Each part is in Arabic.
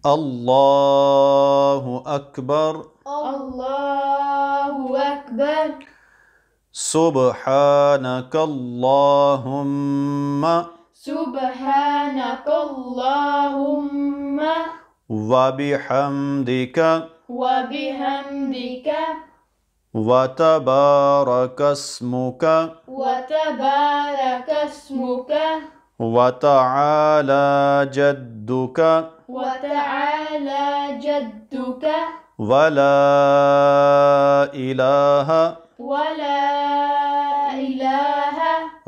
الله أكبر الله أكبر سبحانك اللهم سبحانك اللهم وبحمدك وبحمدك وتبارك اسمك وتبارك اسمك وتعالى جدك وتعالى جدك ولا إله ولا إله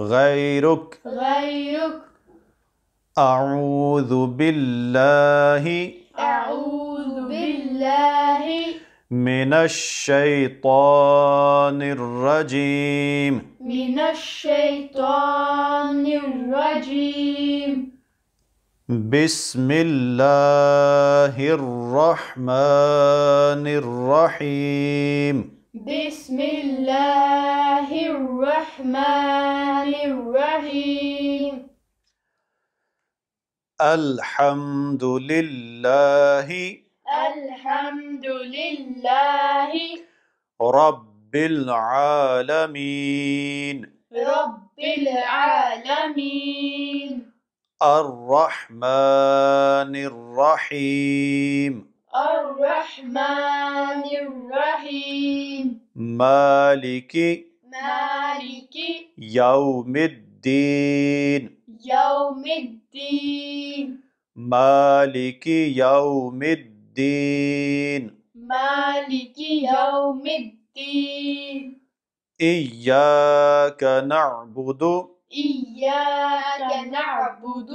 غيرك غيرك أعوذ بالله أعوذ بالله من الشيطان الرجيم من الشيطان الرجيم بسم الله الرحمن الرحيم بسم الله الرحمن الرحيم الحمد لله الحمد لله رب العالمين رب العالمين الرحمن الرحيم الرحمن الرحيم مالك مالك يوم الدين يوم الدين مالك يوم الدين الدين مالك يوم الدين إياك نعبد إياك نعبد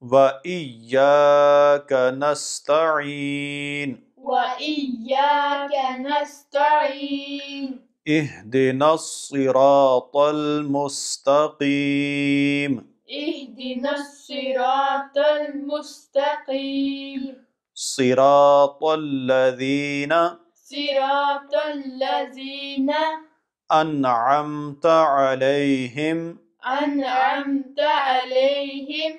وإياك نستعين وإياك نستعين اهدنا الصراط المستقيم اهدنا الصراط المستقيم صراط الذين صراط الذين أنعمت عليهم أنعمت عليهم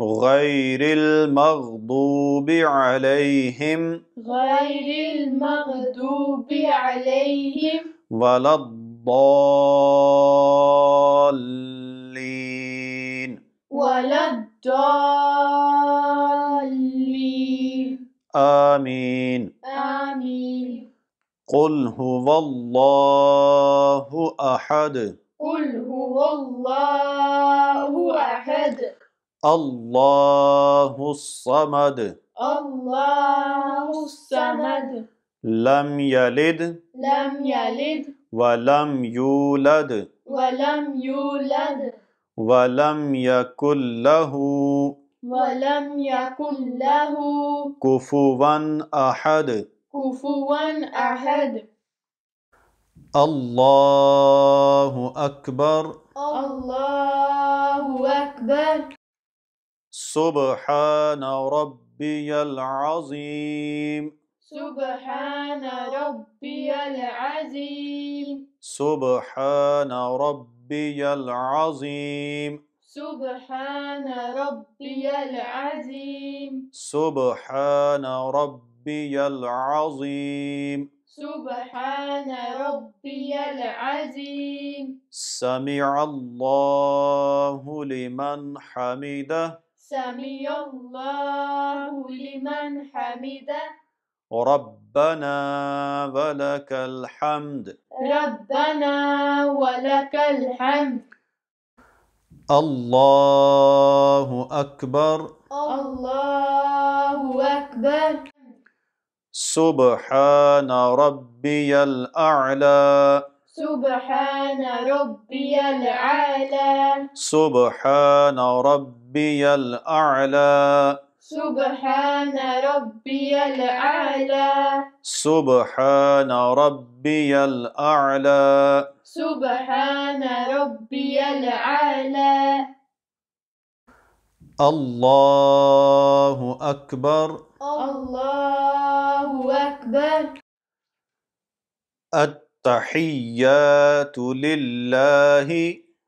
غير المغضوب عليهم غير المغضوب عليهم ولا الضالين ولا الضالين آمين آمين قل هو الله أحد قل هو الله أحد الله الصمد الله الصمد لم يلد لم يلد ولم يولد ولم يولد ولم يكن له ولم يكن له كفوا أحد كفوا أحد الله أكبر الله أكبر سبحان ربي العظيم سبحان ربي العظيم سبحان ربي العظيم سبحان ربي العظيم سبحان ربي العظيم سبحان ربي العظيم سمع الله لمن حمده سمع الله لمن حمده ربنا ولك الحمد ربنا ولك الحمد الله أكبر الله أكبر سبحان ربي الأعلى سبحان ربي الأعلى سبحان ربي الأعلى سبحان ربي الأعلى سبحان ربي ربي الأعلى سبحان ربي الأعلى الله أكبر الله أكبر التحيات لله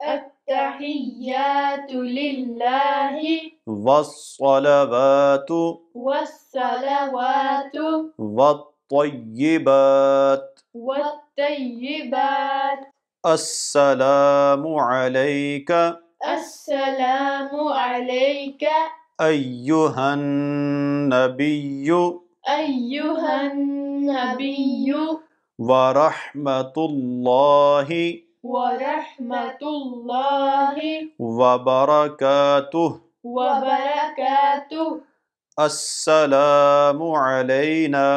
التحيات لله والصلوات والصلوات والطهارات الطيبات والطيبات السلام عليك السلام عليك أيها النبي أيها النبي ورحمة الله ورحمة الله وبركاته وبركاته السلام علينا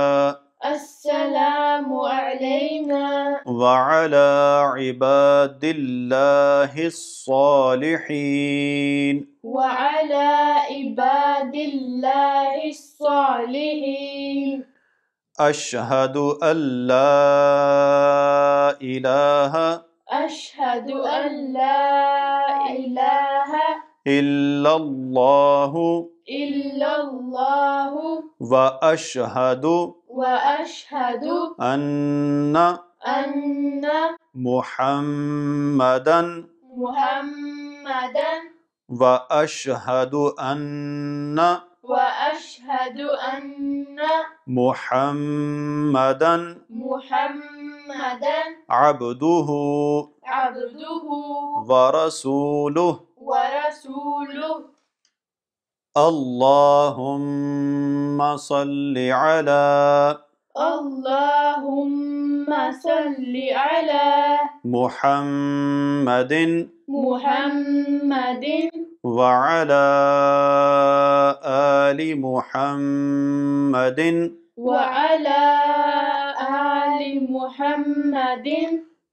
وعلى عباد الله الصالحين وعلى عباد الله الصالحين أشهد أن لا إله أشهد أن لا إله إلا الله إلا الله وأشهد وأشهد أن أن محمدا محمدا وأشهد أن وأشهد أن محمدا محمدا عبده عبده ورسوله ورسوله اللهم صل على اللهم صل على محمد محمد وعلى آل محمد وعلى آل محمد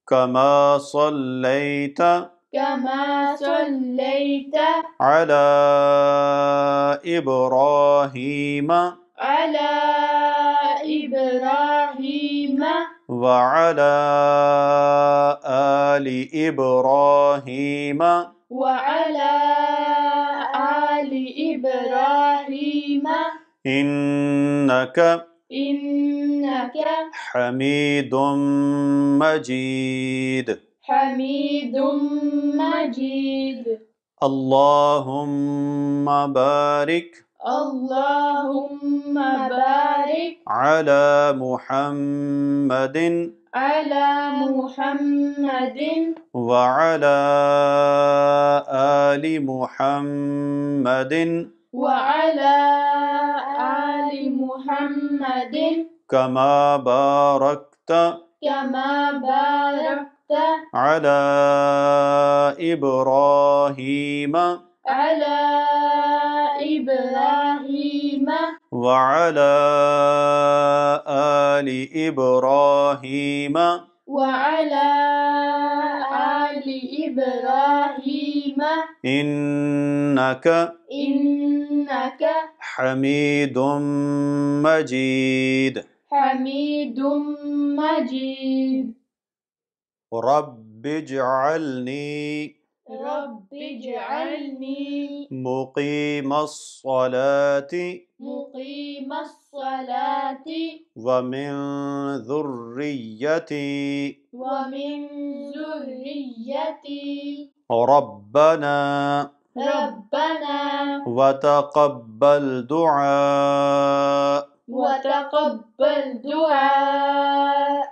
كما صليت كما صليت على إبراهيم على إبراهيم وعلى آل إبراهيم وعلى آل إبراهيم إنك إنك حميد مجيد حميد مجيد اللهم بارك اللهم بارك على محمد على محمد وعلى آل محمد وعلى آل محمد كما باركت كما باركت على إبراهيم على إبراهيم وعلى آل إبراهيم وعلى آل إبراهيم إنك إنك حميد مجيد حميد مجيد رب اجعلني رب اجعلني مقيم الصلاة مقيم الصلاة ومن ذريتي ومن ذريتي ربنا ربنا وتقبل دعاء وتقبل دعاء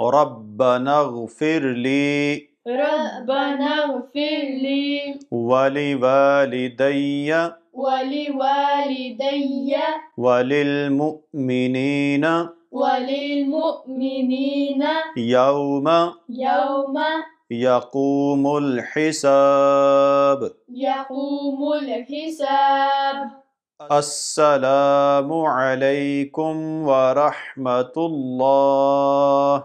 ربنا اغفر لي ربنا اغفر لي ولوالدي ولوالدي وللمؤمنين وللمؤمنين يوم يوم يقوم الحساب يقوم الحساب السلام عليكم ورحمة الله